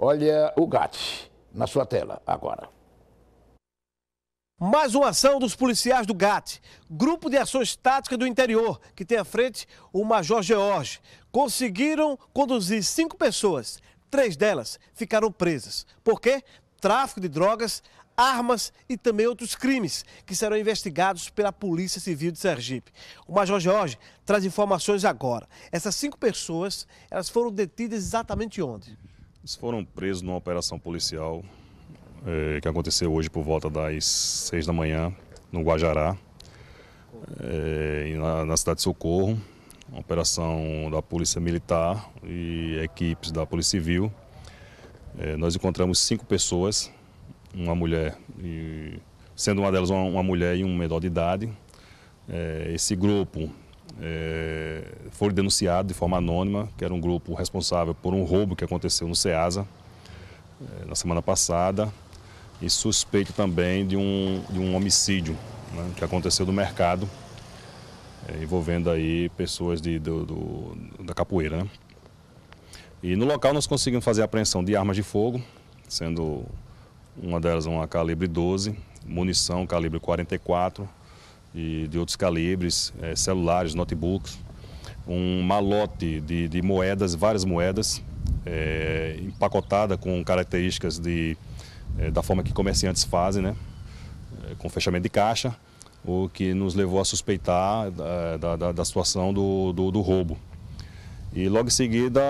Olha o GAT na sua tela agora. Mais uma ação dos policiais do GAT, Grupo de Ações Táticas do Interior, que tem à frente o Major George. Conseguiram conduzir cinco pessoas. Três delas ficaram presas. Por quê? Tráfico de drogas, armas e também outros crimes que serão investigados pela Polícia Civil de Sergipe. O Major Jorge traz informações agora. Essas cinco pessoas, elas foram detidas exatamente onde? Eles foram presos numa operação policial é, que aconteceu hoje por volta das seis da manhã no Guajará, é, na, na, cidade de Socorro. Uma operação da Polícia Militar e equipes da Polícia Civil. É, nós encontramos cinco pessoas, uma mulher, e, sendo uma delas uma, uma mulher e um menor de idade. É, esse grupo é, foi denunciado de forma anônima, que era um grupo responsável por um roubo que aconteceu no SEASA é, na semana passada e suspeito também de um, de um homicídio né, que aconteceu no mercado, é, envolvendo aí pessoas de, do, do, da capoeira. Né? E no local nós conseguimos fazer apreensão de armas de fogo, sendo uma delas uma calibre 12, munição calibre 44, e de outros calibres, é, celulares, notebooks, um malote de, de moedas, várias moedas, é, empacotada com características de, é, da forma que comerciantes fazem, né? com fechamento de caixa, o que nos levou a suspeitar da, da, da situação do, do, do, roubo. E logo em seguida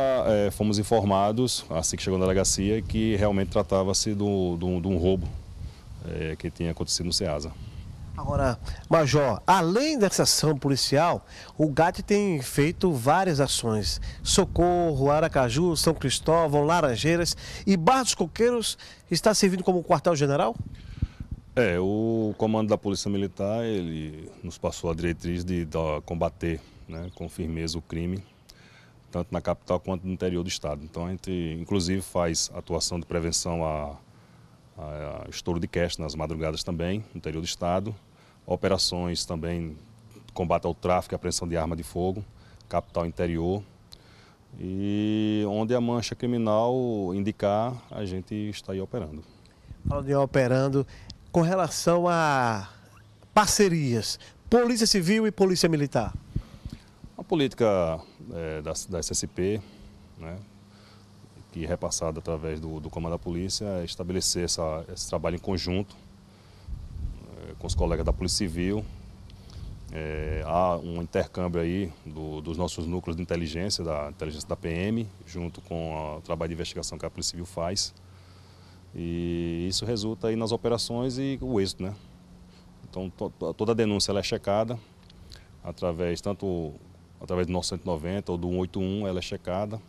fomos informados, assim que chegou na delegacia, que realmente tratava-se de um roubo que tinha acontecido no SEASA. Agora, Major, além dessa ação policial, o GAT tem feito várias ações. Socorro, Aracaju, São Cristóvão, Laranjeiras e Barra dos Coqueiros está servindo como quartel-general? É, o comando da Polícia Militar, ele nos passou a diretriz de, de combater né, com firmeza o crime, tanto na capital quanto no interior do estado. Então a gente, inclusive, faz atuação de prevenção a, a, a estouro de cash nas madrugadas também, no interior do estado operações também combate ao tráfico e apreensão de arma de fogo, capital interior. E onde a mancha criminal indicar, a gente está aí operando. Falando em operando, com relação a parcerias, Polícia Civil e Polícia Militar? A política é, da, da SSP, né, que é repassada através do, do Comando da Polícia, é estabelecer essa, esse trabalho em conjunto com os colegas da Polícia Civil. É, há um intercâmbio aí do, dos nossos núcleos de inteligência, da inteligência da PM, junto com o trabalho de investigação que a Polícia Civil faz. E isso resulta aí nas operações e o êxito, né? Então to, toda a denúncia ela é checada através tanto através do nosso 190 ou do 181, ela é checada.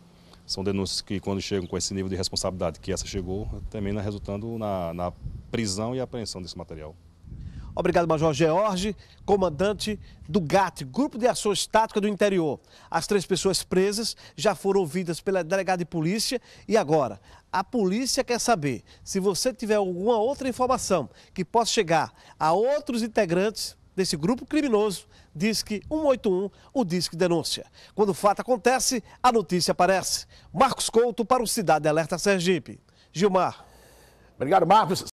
São denúncias que quando chegam com esse nível de responsabilidade que essa chegou, termina resultando na, na prisão e apreensão desse material. Obrigado, Major George, comandante do GAT, Grupo de Ações Táticas do Interior. As três pessoas presas já foram ouvidas pela delegada de polícia e agora a polícia quer saber se você tiver alguma outra informação que possa chegar a outros integrantes desse grupo criminoso, Disque 181, o Disque Denúncia. Quando o fato acontece, a notícia aparece. Marcos Couto para o Cidade Alerta Sergipe. Gilmar. Obrigado, Marcos.